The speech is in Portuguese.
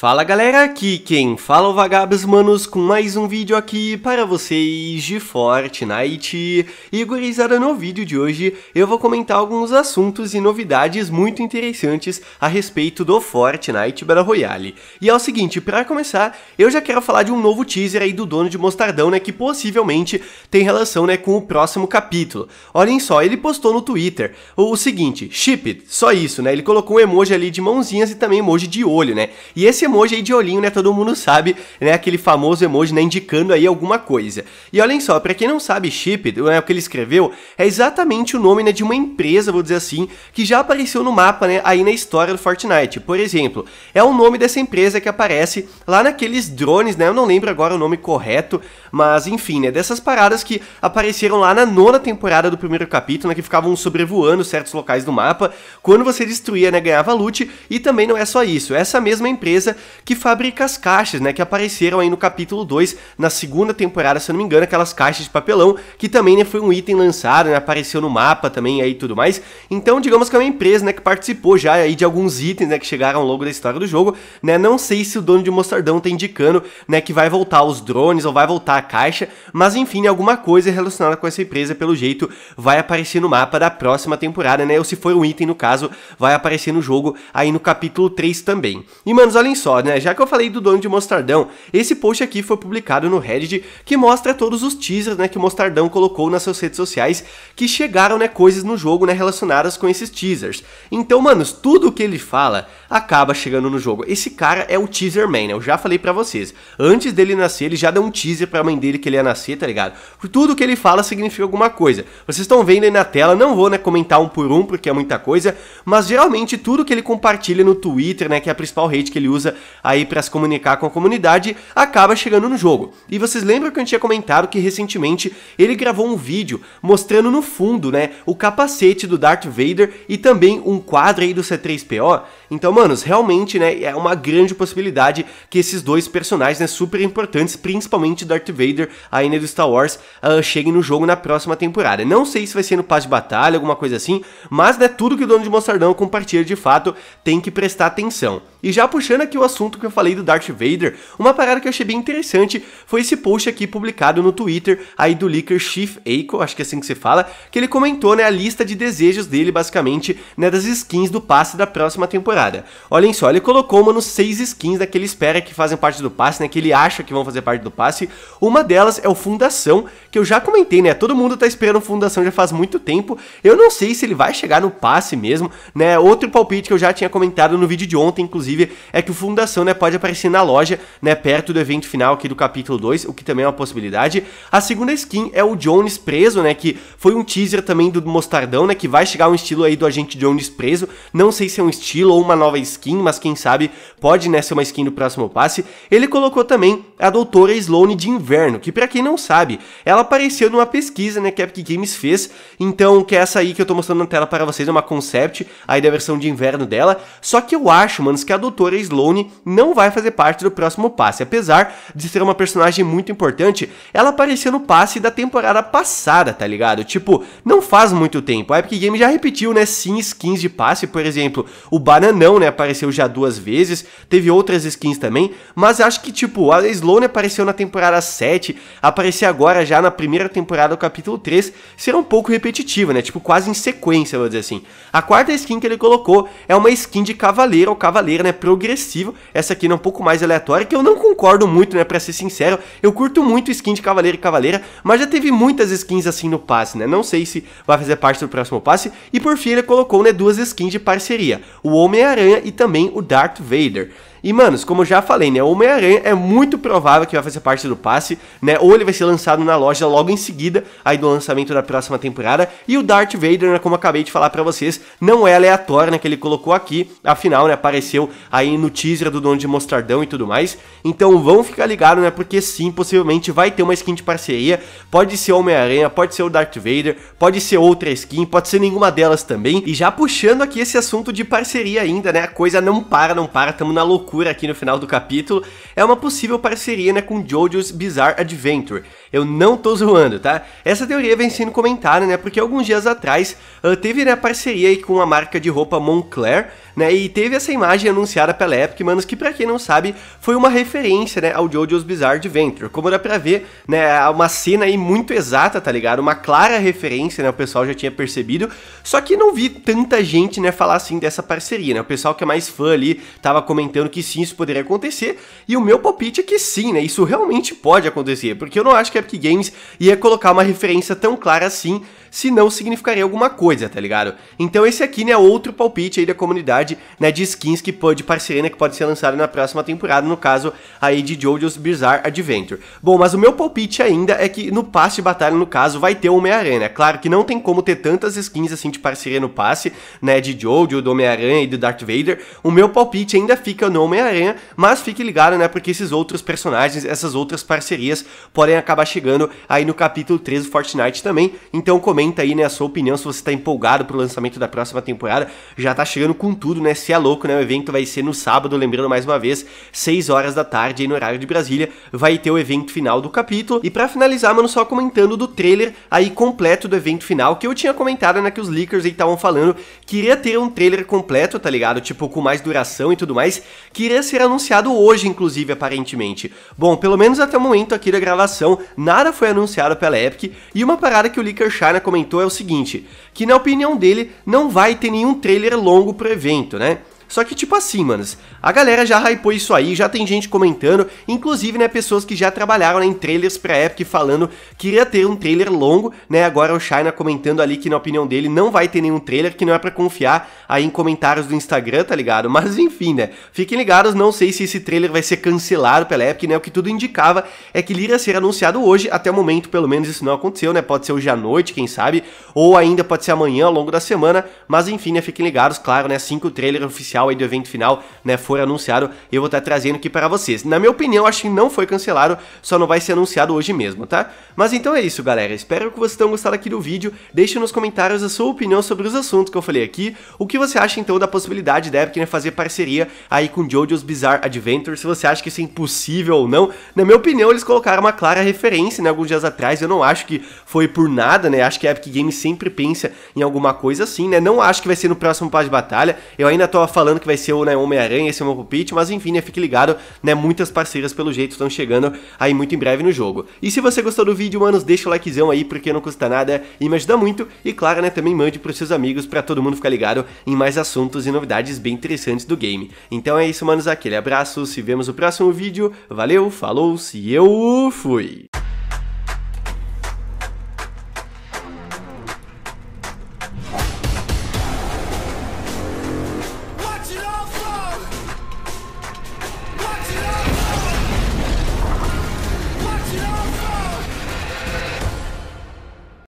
Fala galera, aqui quem fala é o Vagabos Manos com mais um vídeo aqui para vocês de Fortnite. E gurizada, no vídeo de hoje eu vou comentar alguns assuntos e novidades muito interessantes a respeito do Fortnite Battle Royale. E é o seguinte, para começar, eu já quero falar de um novo teaser aí do dono de Mostardão, né, que possivelmente tem relação, né, com o próximo capítulo. Olhem só, ele postou no Twitter o, o seguinte, ship it, só isso, né, ele colocou um emoji ali de mãozinhas e também emoji de olho, né, e esse emoji aí de olhinho, né? Todo mundo sabe, né? Aquele famoso emoji, né? Indicando aí alguma coisa. E olhem só, para quem não sabe, Chip, né, o que ele escreveu, é exatamente o nome né, de uma empresa, vou dizer assim, que já apareceu no mapa, né? Aí na história do Fortnite. Por exemplo, é o nome dessa empresa que aparece lá naqueles drones, né? Eu não lembro agora o nome correto, mas enfim, né? Dessas paradas que apareceram lá na nona temporada do primeiro capítulo, né? Que ficavam sobrevoando certos locais do mapa. Quando você destruía, né? Ganhava loot. E também não é só isso. É essa mesma empresa que fabrica as caixas, né? Que apareceram aí no capítulo 2, na segunda temporada, se eu não me engano, aquelas caixas de papelão, que também né, foi um item lançado, né? Apareceu no mapa também aí e tudo mais. Então, digamos que é uma empresa, né? Que participou já aí de alguns itens, né? Que chegaram logo da história do jogo, né? Não sei se o dono de Mostardão tá indicando, né? Que vai voltar os drones ou vai voltar a caixa, mas enfim, alguma coisa relacionada com essa empresa, pelo jeito, vai aparecer no mapa da próxima temporada, né? Ou se for um item, no caso, vai aparecer no jogo aí no capítulo 3 também. E, manos, olhem só só, né? Já que eu falei do dono de Mostardão, esse post aqui foi publicado no Reddit que mostra todos os teasers, né, que o Mostardão colocou nas suas redes sociais que chegaram, né, coisas no jogo, né, relacionadas com esses teasers. Então, manos, tudo o que ele fala acaba chegando no jogo. Esse cara é o teaser man, né? Eu já falei para vocês. Antes dele nascer, ele já deu um teaser pra mãe dele que ele ia nascer, tá ligado? Tudo que ele fala significa alguma coisa. Vocês estão vendo aí na tela, não vou, né, comentar um por um porque é muita coisa, mas geralmente tudo que ele compartilha no Twitter, né, que é a principal rede que ele usa aí para se comunicar com a comunidade, acaba chegando no jogo. E vocês lembram que eu tinha comentado que recentemente ele gravou um vídeo mostrando no fundo, né, o capacete do Darth Vader e também um quadro aí do C3PO? Então, manos, realmente, né, é uma grande possibilidade que esses dois personagens, né, super importantes, principalmente Darth Vader ainda né, do Star Wars, uh, cheguem no jogo na próxima temporada. Não sei se vai ser no Paz de Batalha, alguma coisa assim, mas né, tudo que o dono de Mostardão compartilha de fato tem que prestar atenção. E já puxando aqui o assunto que eu falei do Darth Vader, uma parada que eu achei bem interessante foi esse post aqui publicado no Twitter aí do Licker Chief Aiko, acho que é assim que se fala, que ele comentou né, a lista de desejos dele basicamente né, das skins do passe da próxima temporada. Olhem só, ele colocou uma nos seis skins daquele espera que fazem parte do passe, né, que ele acha que vão fazer parte do passe. Uma delas é o Fundação, que eu já comentei, né, todo mundo tá esperando Fundação já faz muito tempo. Eu não sei se ele vai chegar no passe mesmo, né? Outro palpite que eu já tinha comentado no vídeo de ontem, inclusive inclusive, é que o Fundação né, pode aparecer na loja, né, perto do evento final aqui do capítulo 2, o que também é uma possibilidade. A segunda skin é o Jones preso, né, que foi um teaser também do Mostardão, né, que vai chegar um estilo aí do agente Jones preso. Não sei se é um estilo ou uma nova skin, mas quem sabe pode, né, ser uma skin do próximo passe. Ele colocou também a doutora Sloane de Inverno, que para quem não sabe, ela apareceu numa pesquisa, né, que a Epic Games fez. Então, que é essa aí que eu tô mostrando na tela para vocês, é uma concept aí da versão de inverno dela. Só que eu acho, mano, que a doutora Sloane não vai fazer parte do próximo passe, apesar de ser uma personagem muito importante, ela apareceu no passe da temporada passada, tá ligado? Tipo, não faz muito tempo, a Epic Games já repetiu, né, sim, skins de passe, por exemplo, o Bananão, né, apareceu já duas vezes, teve outras skins também, mas acho que, tipo, a Sloane apareceu na temporada 7, aparecer agora já na primeira temporada do capítulo 3, será um pouco repetitiva, né, tipo, quase em sequência, vou dizer assim. A quarta skin que ele colocou é uma skin de cavaleiro ou cavaleira, né? né, progressivo. Essa aqui é um pouco mais aleatória, que eu não concordo muito, né, pra ser sincero. Eu curto muito skin de Cavaleiro e Cavaleira, mas já teve muitas skins assim no passe, né? Não sei se vai fazer parte do próximo passe. E por fim ele colocou, né, duas skins de parceria. O Homem-Aranha e também o Darth Vader. E, manos, como eu já falei, né? O Homem-Aranha é muito provável que vai fazer parte do passe, né? Ou ele vai ser lançado na loja logo em seguida aí do lançamento da próxima temporada. E o Darth Vader, né, como eu acabei de falar para vocês, não é aleatório, né? Que ele colocou aqui. Afinal, né? Apareceu aí no teaser do Dono de Mostardão e tudo mais. Então vão ficar ligados, né? Porque sim, possivelmente vai ter uma skin de parceria. Pode ser o Homem-Aranha, pode ser o Darth Vader, pode ser outra skin, pode ser nenhuma delas também. E já puxando aqui esse assunto de parceria ainda, né? A coisa não para, não para, tamo na loucura loucura aqui no final do capítulo é uma possível parceria né, com JoJo's Bizarre Adventure. Eu não tô zoando, tá? Essa teoria vem sendo comentada, né? Porque alguns dias atrás uh, teve né, parceria com a marca de roupa Moncler, né? E teve essa imagem anunciada pela Epic, manos, que para quem não sabe foi uma referência né, ao JoJo's Bizarre Adventure. Como dá pra ver, né? É uma cena aí muito exata, tá ligado? Uma clara referência, né? O pessoal já tinha percebido. Só que não vi tanta gente, né? Falar assim dessa parceria, né? O pessoal que é mais fã ali tava comentando que que sim, isso poderia acontecer, e o meu palpite é que sim, né? Isso realmente pode acontecer, porque eu não acho que a Epic Games ia colocar uma referência tão clara assim, se não significaria alguma coisa, tá ligado? Então esse aqui, né, é outro palpite aí da comunidade, né, de skins que pode, parceria, né, que pode ser lançada na próxima temporada, no caso aí de JoJo's Bizarre Adventure. Bom, mas o meu palpite ainda é que no passe de batalha, no caso, vai ter o Homem-Aranha, né? Claro que não tem como ter tantas skins assim de parceria no passe, né, de JoJo, do Homem-Aranha e do Darth Vader. O meu palpite ainda fica no Homem-Aranha, mas fique ligado, né, porque esses outros personagens, essas outras parcerias podem acabar chegando aí no capítulo 13 do Fortnite também. Então comenta aí, né, a sua opinião, se você tá empolgado pro lançamento da próxima temporada, já tá chegando com tudo, né, se é louco, né, o evento vai ser no sábado, lembrando mais uma vez, 6 horas da tarde aí no horário de Brasília, vai ter o evento final do capítulo. E para finalizar, mano, só comentando do trailer aí completo do evento final, que eu tinha comentado, né, que os leakers aí estavam falando que iria ter um trailer completo, tá ligado? Tipo, com mais duração e tudo mais, que iria ser anunciado hoje, inclusive, aparentemente. Bom, pelo menos até o momento aqui da gravação, nada foi anunciado pela Epic, e uma parada que o Licker China comentou é o seguinte, que na opinião dele, não vai ter nenhum trailer longo pro evento, né? Só que, tipo assim, manos, a galera já hypou isso aí, já tem gente comentando, inclusive, né, pessoas que já trabalharam né, em trailers pra Epic falando que iria ter um trailer longo, né, agora o China comentando ali que, na opinião dele, não vai ter nenhum trailer, que não é para confiar aí em comentários do Instagram, tá ligado? Mas, enfim, né, fiquem ligados, não sei se esse trailer vai ser cancelado pela Epic, né, o que tudo indicava é que ele iria ser anunciado hoje, até o momento, pelo menos, isso não aconteceu, né, pode ser hoje à noite, quem sabe, ou ainda pode ser amanhã, ao longo da semana, mas, enfim, né, fiquem ligados, claro, né, assim que o trailer oficial oficial aí do evento final, né, for anunciado, eu vou estar tá trazendo aqui para vocês. Na minha opinião, acho que não foi cancelado, só não vai ser anunciado hoje mesmo, tá? Mas então é isso, galera. Espero que vocês tenham gostado aqui do vídeo. Deixe nos comentários a sua opinião sobre os assuntos que eu falei aqui. O que você acha, então, da possibilidade da Epic né, fazer parceria aí com JoJo's Bizarre Adventure, se você acha que isso é impossível ou não. Na minha opinião, eles colocaram uma clara referência, né, alguns dias atrás. Eu não acho que foi por nada, né? Acho que a Epic Games sempre pensa em alguma coisa assim, né? Não acho que vai ser no próximo Paz de Batalha. Eu ainda tô falando falando que vai ser o né, Homem-Aranha, esse é o meu palpite, mas enfim, né, fique ligado, né, muitas parceiras pelo jeito estão chegando aí muito em breve no jogo. E se você gostou do vídeo, manos, deixa o likezão aí, porque não custa nada e me ajuda muito. E claro, né, também mande pros seus amigos para todo mundo ficar ligado em mais assuntos e novidades bem interessantes do game. Então é isso, manos, aquele abraço, se vemos no próximo vídeo, valeu, falou, se eu fui!